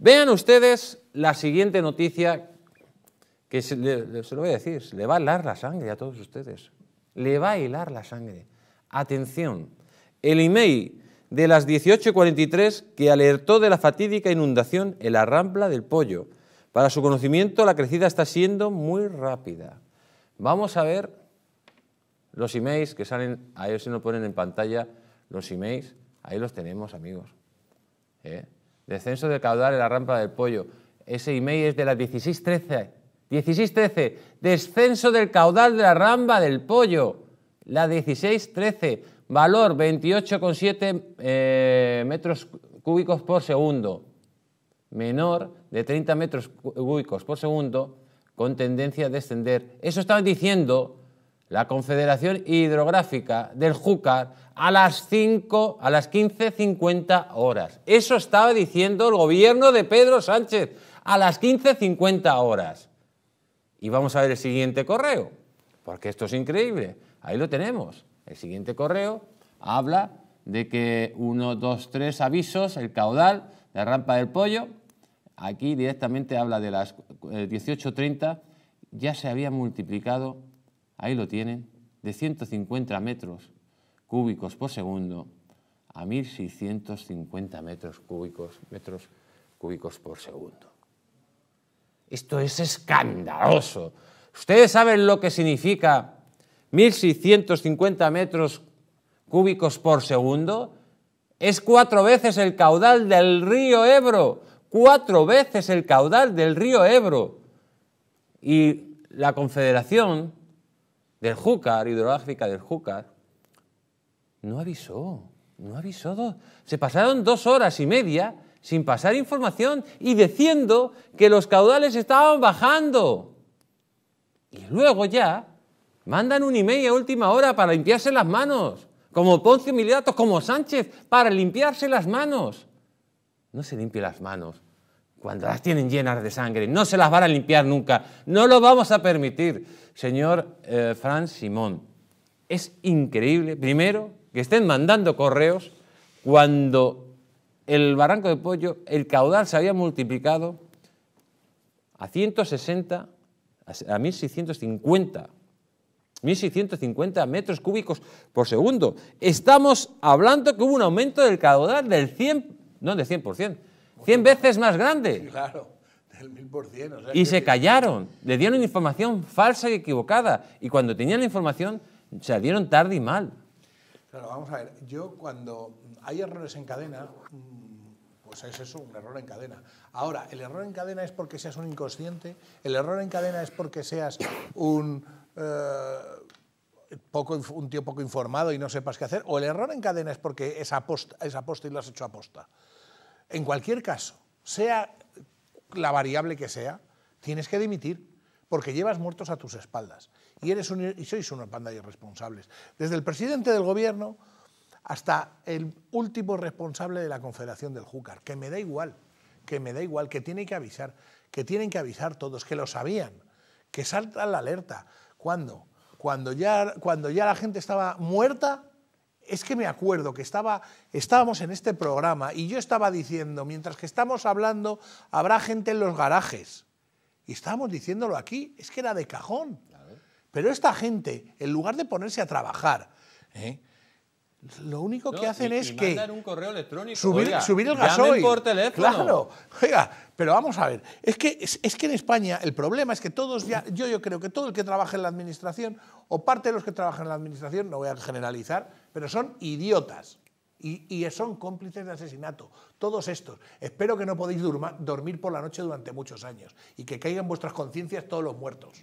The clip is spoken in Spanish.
Vean ustedes la siguiente noticia que se, lo voy a decir, le va a hilar la sangre a todos ustedes. Le va a hilar la sangre. Atención, el email de las 18.43 que alertó de la fatídica inundación en la Rambla del Pollo. Para su conocimiento, la crecida está siendo muy rápida. Vamos a ver los emails que salen, ahí se nos ponen en pantalla los emails. Ahí los tenemos, amigos. ¿Eh? Descenso del caudal de la rampa del pollo. Ese email es de la 16.13. 16.13. Descenso del caudal de la rampa del pollo. La 16.13. Valor 28,7 eh, metros cúbicos por segundo. Menor de 30 metros cúbicos por segundo con tendencia a descender. Eso estaban diciendo la Confederación Hidrográfica del Júcar a las, 5, a las 15.50 horas. Eso estaba diciendo el gobierno de Pedro Sánchez, a las 15.50 horas. Y vamos a ver el siguiente correo, porque esto es increíble. Ahí lo tenemos. El siguiente correo habla de que uno, dos, tres avisos, el caudal, la rampa del pollo. Aquí directamente habla de las 18.30, eh, ya se había multiplicado ahí lo tienen, de 150 metros cúbicos por segundo a 1.650 metros cúbicos, metros cúbicos por segundo. Esto es escandaloso. Ustedes saben lo que significa 1.650 metros cúbicos por segundo. Es cuatro veces el caudal del río Ebro. Cuatro veces el caudal del río Ebro. Y la Confederación del Júcar, hidrográfica del Júcar, no avisó, no avisó. Dos. Se pasaron dos horas y media sin pasar información y diciendo que los caudales estaban bajando. Y luego ya mandan un email a última hora para limpiarse las manos, como Poncio Miliato, como Sánchez, para limpiarse las manos. No se limpia las manos cuando las tienen llenas de sangre, no se las van a limpiar nunca, no lo vamos a permitir. Señor eh, Fran Simón, es increíble, primero, que estén mandando correos cuando el barranco de pollo, el caudal se había multiplicado a 160, a 1650, 1650 metros cúbicos por segundo. Estamos hablando que hubo un aumento del caudal del 100, no del 100%, 100 veces más grande. Claro, del 1000%. y se callaron, le dieron información falsa y equivocada. Y cuando tenían la información, se dieron tarde y mal. Claro, vamos a ver, yo cuando hay errores en cadena, mm, pues es eso, un error en cadena. Ahora, el error en cadena es porque seas un inconsciente, el error en cadena es porque seas un... Eh, poco, un tío poco informado y no sepas qué hacer, o el error en cadena es porque es aposta, es aposta y lo has hecho aposta. En cualquier caso, sea la variable que sea, tienes que dimitir porque llevas muertos a tus espaldas y, eres y sois una panda de irresponsables. Desde el presidente del gobierno hasta el último responsable de la Confederación del Júcar, que me da igual, que me da igual, que tiene que avisar, que tienen que avisar todos, que lo sabían, que salta la alerta. ¿Cuándo? Cuando ya, cuando ya la gente estaba muerta es que me acuerdo que estaba, estábamos en este programa y yo estaba diciendo, mientras que estamos hablando, habrá gente en los garajes. Y estábamos diciéndolo aquí, es que era de cajón. Pero esta gente, en lugar de ponerse a trabajar, ¿eh? Lo único que hacen es que un correo electrónico. Subir, el gasoil. Claro. Oiga, pero vamos a ver, es que, es, que en España el problema es que todos ya, yo, yo creo que todo el que trabaja en la administración, o parte de los que trabajan en la administración, no voy a generalizar, pero son idiotas. Y, son cómplices de asesinato. Todos estos. Espero que no podéis dormir por la noche durante muchos años y que caigan vuestras conciencias todos los muertos.